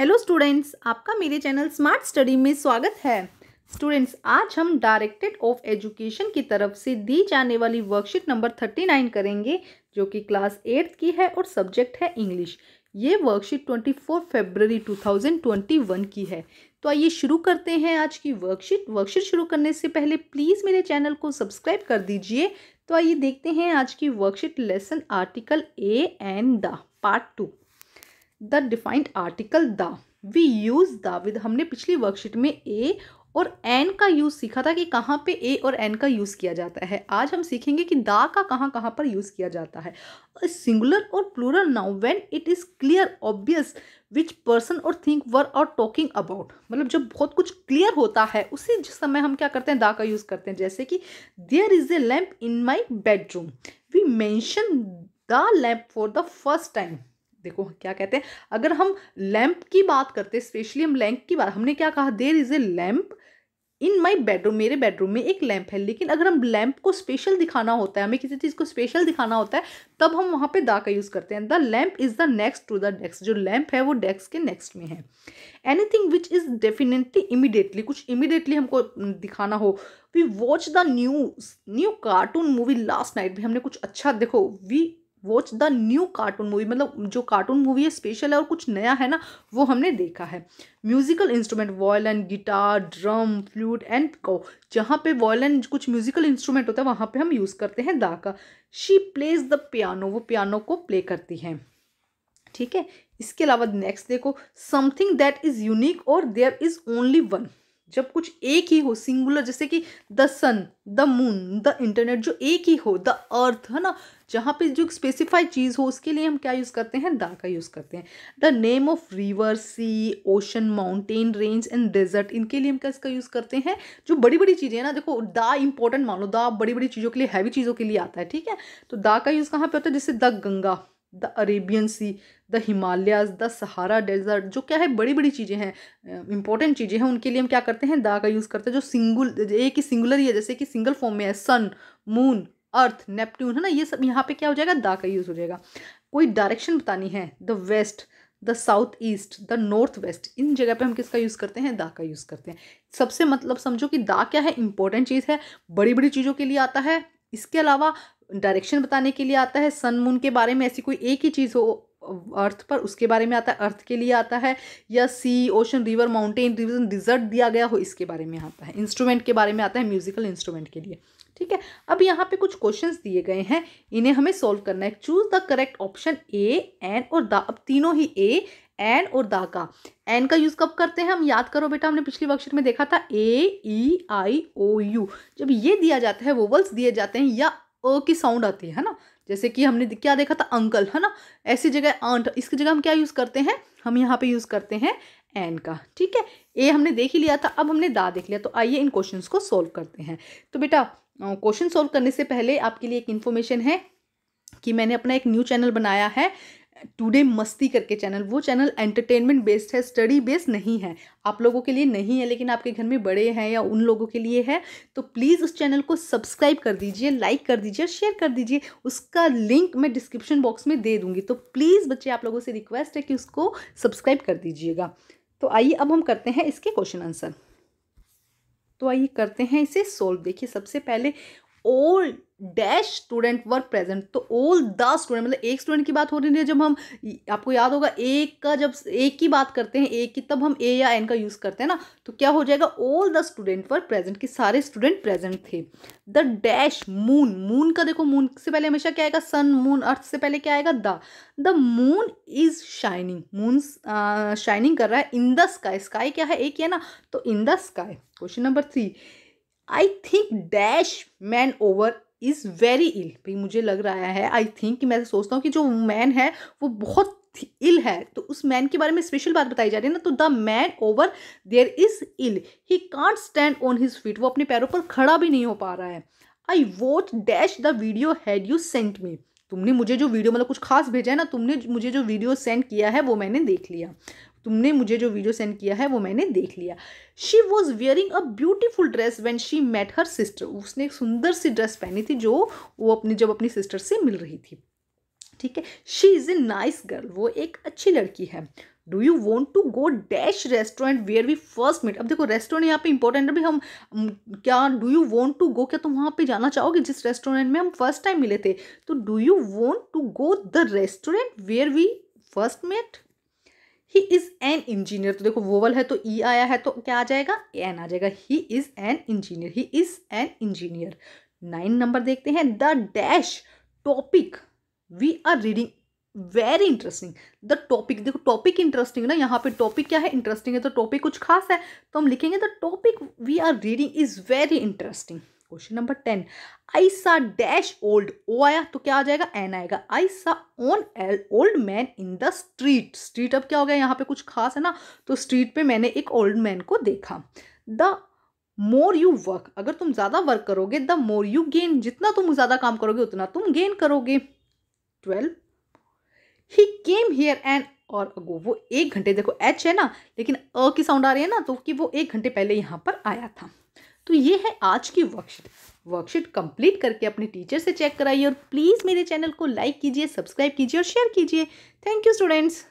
hello students आपका मेरे channel smart study में स्वागत है स्टूडेंट्स आज हम डायरेक्टेड ऑफ एजुकेशन की तरफ से दी जाने वाली वर्कशीट नंबर थर्टी नाइन करेंगे जो कि क्लास एट्थ की है और सब्जेक्ट है इंग्लिश ये worksheet twenty four February two thousand twenty one की है तो आइए शुरू करते हैं आज की वर्कशीट वर्कशीट शुरू करने से पहले प्लीज़ मेरे चैनल को सब्सक्राइब कर दीजिए तो आइए देखते हैं आज की worksheet lesson article a and the part two the defined article the we use the with हमने पिछली वर्कशीट में ए और एन का यूज़ सीखा था कि कहाँ पे ए और एन का यूज़ किया जाता है आज हम सीखेंगे कि दा का कहाँ कहाँ पर यूज़ किया जाता है सिंगुलर और plural now when it is clear obvious which person और थिंक वर और टॉकिंग अबाउट मतलब जब बहुत कुछ क्लियर होता है उसी समय हम क्या करते हैं दा का यूज़ करते हैं जैसे कि there is a lamp in my bedroom we mention the lamp for the first time देखो क्या कहते हैं अगर हम लैंप की बात करते स्पेशली हम लैंप की बात हमने क्या कहा there is a lamp in my bedroom मेरे बेडरूम में एक लैंप है लेकिन अगर हम लैंप को स्पेशल दिखाना होता है हमें किसी चीज़ को स्पेशल दिखाना होता है तब हम वहाँ पे दा का यूज़ करते हैं the lamp is the next to the desk जो लैंप है वो डेस्क के नेक्स्ट में है anything which is definitely immediately कुछ इमिडिएटली हमको दिखाना हो we watch the news new cartoon movie last night भी हमने कुछ अच्छा देखो we watch the new cartoon movie मतलब जो कार्टून मूवी है स्पेशल है और कुछ नया है ना वो हमने देखा है musical instrument violin guitar drum flute and को जहाँ पे वॉयलन कुछ म्यूजिकल इंस्ट्रूमेंट होता है वहाँ पे हम यूज़ करते हैं दा का शी प्लेज द पियानो वो पियानो को प्ले करती हैं ठीक है इसके अलावा नेक्स्ट देखो समथिंग दैट इज़ यूनिक और देयर इज़ ओनली वन जब कुछ एक ही हो सिंगुलर जैसे कि the sun the moon the internet जो एक ही हो द अर्थ है ना जहाँ पे जो स्पेसिफाइड चीज़ हो उसके लिए हम क्या यूज़ करते हैं दा का यूज़ करते हैं the name of river sea ocean mountain range and desert इनके लिए हम क्या इसका यूज़ करते हैं जो बड़ी बड़ी चीज़ें हैं ना देखो दा इंपॉर्टेंट मान लो दा बड़ी बड़ी चीज़ों के लिए हैवी चीज़ों के लिए आता है ठीक है तो दा का यूज़ कहाँ पर होता है जैसे the Ganga the Arabian sea the Himalayas the Sahara desert जो क्या है बड़ी बड़ी चीज़ें हैं इंपॉर्टेंट चीज़ें हैं उनके लिए हम क्या करते हैं दा का यूज़ करते हैं जो सिंगुल एक ही सिंगुलर ही है जैसे कि सिंगल फॉर्म में है सन मून अर्थ नेपट्टून है ना ये सब यहाँ पे क्या हो जाएगा दा का यूज़ हो जाएगा कोई डायरेक्शन बतानी है the west the south east the north west इन जगह पे हम किसका यूज़ करते हैं दा का यूज़ करते हैं सबसे मतलब समझो कि दा क्या है इंपॉर्टेंट चीज़ है बड़ी बड़ी चीज़ों के लिए आता है इसके अलावा डायरेक्शन बताने के लिए आता है सन मून के बारे में ऐसी कोई एक ही चीज़ हो अर्थ पर उसके बारे में आता है अर्थ के लिए आता है या sea ocean river mountain revision desert दिया गया हो इसके बारे में आता है इंस्ट्रूमेंट के बारे में आता है म्यूजिकल इंस्ट्रूमेंट के लिए ठीक है अब यहाँ पे कुछ क्वेश्चंस दिए गए हैं इन्हें हमें सॉल्व करना है choose the correct option a an और द अब तीनों ही ए एन और दा का एन का यूज़ कब करते हैं हम याद करो बेटा हमने पिछली वर्कशीट में देखा था ए ई आई ओ यू जब ये दिया जाता है वोवल्स दिए जाते हैं या अ की साउंड आती है ना जैसे कि हमने क्या देखा था अंकल है ना ऐसी जगह आंट इसकी जगह हम क्या यूज़ करते हैं हम यहाँ पे यूज़ करते हैं एन का ठीक है ए हमने देख ही लिया था अब हमने दा देख लिया तो आइए इन क्वेश्चंस को सॉल्व करते हैं तो बेटा क्वेश्चन सॉल्व करने से पहले आपके लिए एक इन्फॉर्मेशन है कि मैंने अपना एक न्यू चैनल बनाया है टुडे मस्ती करके चैनल वो चैनल एंटरटेनमेंट बेस्ड है स्टडी बेस्ड नहीं है आप लोगों के लिए नहीं है लेकिन आपके घर में बड़े हैं या उन लोगों के लिए है तो प्लीज़ उस चैनल को सब्सक्राइब कर दीजिए लाइक कर दीजिए शेयर कर दीजिए उसका लिंक मैं डिस्क्रिप्शन बॉक्स में दे दूँगी तो प्लीज़ बच्चे आप लोगों से रिक्वेस्ट है कि उसको सब्सक्राइब कर दीजिएगा तो आइए अब हम करते हैं इसके क्वेश्चन आंसर तो आइए करते हैं इसे सोल्व देखिए सबसे पहले old dash student were present तो ऑल द स्टूडेंट मतलब एक स्टूडेंट की बात हो रही है जब हम आपको याद होगा एक का जब एक की बात करते हैं एक की तब हम ए या एन का यूज़ करते हैं ना तो क्या हो जाएगा all the student were present कि सारे स्टूडेंट प्रेजेंट थे द डैश मून मून का देखो मून से पहले हमेशा क्या आएगा सन मून अर्थ से पहले क्या आएगा the the moon is shining moon shining कर रहा है इन द स्काई स्काई क्या है एक ही है ना तो in the sky question number three I think dash man over is very ill भाई मुझे लग रहा है आई थिंक मैं सोचता हूँ कि जो मैन है वो बहुत इल है तो उस मैन के बारे में स्पेशल बात बताई जा रही है ना तो the man over there is ill he can't stand on his feet वो अपने पैरों पर खड़ा भी नहीं हो पा रहा है I watch dash the video had you sent me तुमने मुझे जो वीडियो मतलब कुछ खास भेजा है ना तुमने मुझे जो वीडियो सेंड किया है वो मैंने देख लिया तुमने मुझे जो वीडियो सेंड किया है वो मैंने देख लिया she was wearing a beautiful dress when she met her sister उसने एक सुंदर सी ड्रेस पहनी थी जो वो अपनी जब अपनी सिस्टर से मिल रही थी ठीक है she is a nice girl वो एक अच्छी लड़की है do you want to go dash restaurant where we first minute अब देखो रेस्टोरेंट यहाँ पे इंपॉर्टेंट है भी हम क्या do you want to go क्या तुम वहाँ पे जाना चाहोगे जिस रेस्टोरेंट में हम फर्स्ट टाइम मिले थे तो do you want to go the restaurant where we first met he is an engineer तो देखो वोवल है तो ई e आया है तो क्या आ जाएगा एन आ जाएगा he is an engineer he is an engineer nine number देखते हैं the dash topic we are reading very interesting the topic देखो टॉपिक इंटरेस्टिंग ना यहाँ पे टॉपिक क्या है इंटरेस्टिंग है तो टॉपिक कुछ खास है तो हम लिखेंगे the topic we are reading is very interesting question number ten I saw dash old ओ आया तो क्या आ जाएगा एन आएगा I saw an L old man in the street street अब क्या हो गया यहाँ पे कुछ खास है ना तो स्ट्रीट पे मैंने एक ओल्ड मैन को देखा द मोर यू वर्क अगर तुम ज़्यादा वर्क करोगे द मोर यू गेन जितना तुम ज़्यादा काम करोगे उतना तुम गेन करोगे twelve he came here and और अगो वो एक घंटे देखो एच है ना लेकिन अ की साउंड आ रही है ना तो कि वो एक घंटे पहले यहाँ पर आया था तो ये है आज की वर्कशीट वर्कशीट कंप्लीट करके अपने टीचर से चेक कराइए और प्लीज़ मेरे चैनल को लाइक कीजिए सब्सक्राइब कीजिए और शेयर कीजिए थैंक यू स्टूडेंट्स